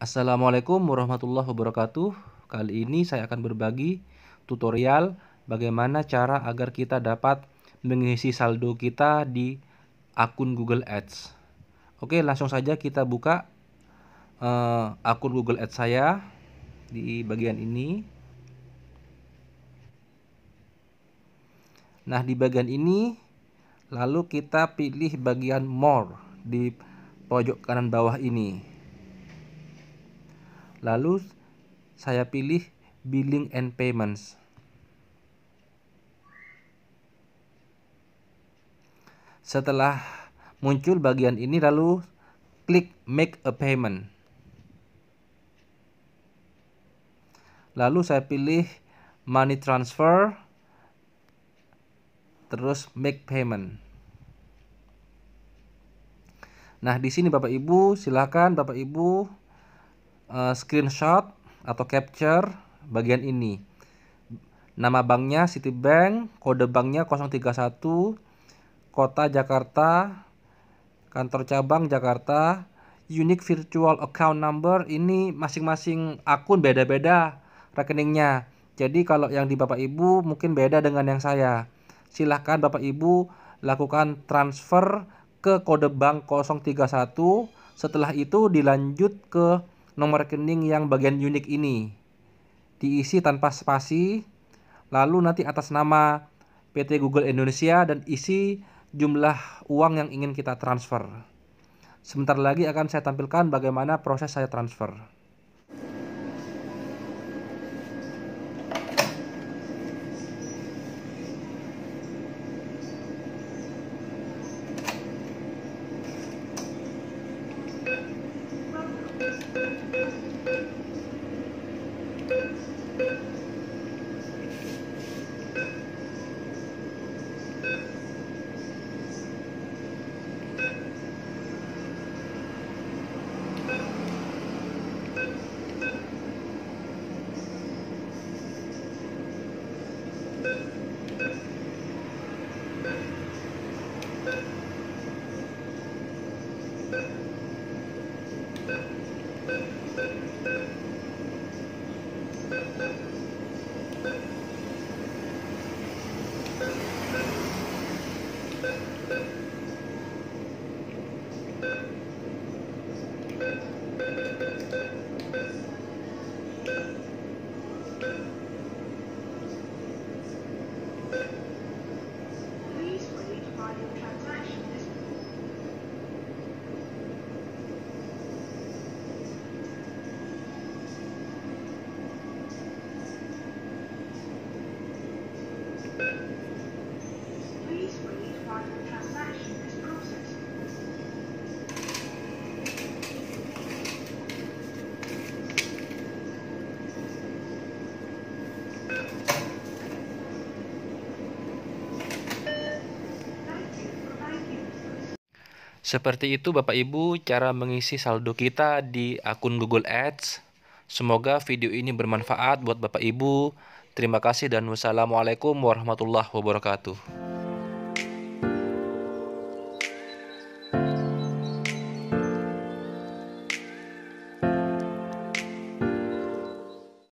Assalamualaikum warahmatullahi wabarakatuh. Kali ini saya akan berbagi tutorial bagaimana cara agar kita dapat mengisi saldo kita di akun Google Ads. Oke, langsung saja kita buka uh, akun Google Ads saya di bagian ini. Nah, di bagian ini lalu kita pilih bagian more di pojok kanan bawah ini. Lalu saya pilih Billing and Payments. Setelah muncul bagian ini lalu klik make a payment. Lalu saya pilih money transfer terus make payment. Nah, di sini Bapak Ibu, silakan Bapak Ibu uh, screenshot atau capture bagian ini. Nama banknya Citibank, kode banknya 031, kota Jakarta, kantor cabang Jakarta, unique virtual account number ini masing-masing akun beda-beda rekeningnya. Jadi kalau yang di Bapak Ibu mungkin beda dengan yang saya. Silahkan Bapak Ibu lakukan transfer ke kode bank 031, setelah itu dilanjut ke nomor rekening yang bagian unik ini. Diisi tanpa spasi, lalu nanti atas nama PT Google Indonesia dan isi jumlah uang yang ingin kita transfer. Sebentar lagi akan saya tampilkan bagaimana proses saya transfer. Thank you. Thank you. Seperti itu Bapak Ibu cara mengisi saldo kita di akun Google Ads. Semoga video ini bermanfaat buat Bapak Ibu. Terima kasih dan wassalamualaikum warahmatullahi wabarakatuh.